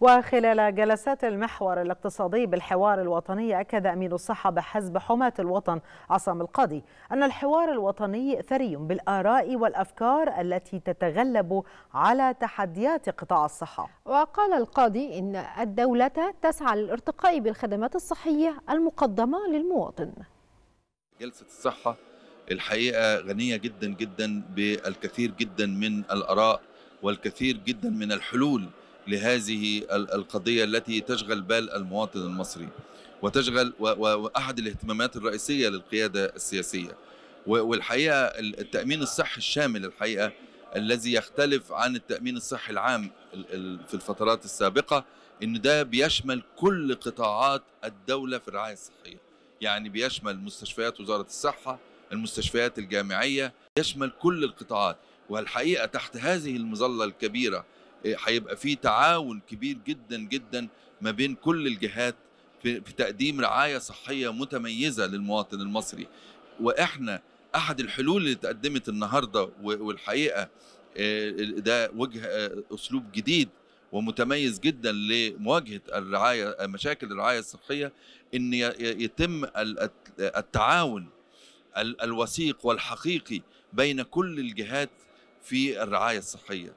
وخلال جلسات المحور الاقتصادي بالحوار الوطني أكد أمين الصحة بحزب حماة الوطن عصام القاضي أن الحوار الوطني ثري بالآراء والأفكار التي تتغلب على تحديات قطاع الصحة وقال القاضي إن الدولة تسعى للارتقاء بالخدمات الصحية المقدمة للمواطن جلسة الصحة الحقيقة غنية جدا جدا بالكثير جدا من الآراء والكثير جدا من الحلول لهذه القضية التي تشغل بال المواطن المصري وتشغل وأحد الاهتمامات الرئيسية للقيادة السياسية والحقيقة التأمين الصحي الشامل الحقيقة الذي يختلف عن التأمين الصحي العام في الفترات السابقة إن ده بيشمل كل قطاعات الدولة في الرعاية الصحية يعني بيشمل مستشفيات وزارة الصحة المستشفيات الجامعية يشمل كل القطاعات والحقيقة تحت هذه المظلة الكبيرة إيه، هيبقى في تعاون كبير جدا جدا ما بين كل الجهات في, في تقديم رعايه صحيه متميزه للمواطن المصري واحنا احد الحلول اللي اتقدمت النهارده والحقيقه آه، ده وجه آه، اسلوب جديد ومتميز جدا لمواجهه الرعايه مشاكل الرعايه الصحيه ان يتم التعاون الوثيق والحقيقي بين كل الجهات في الرعايه الصحيه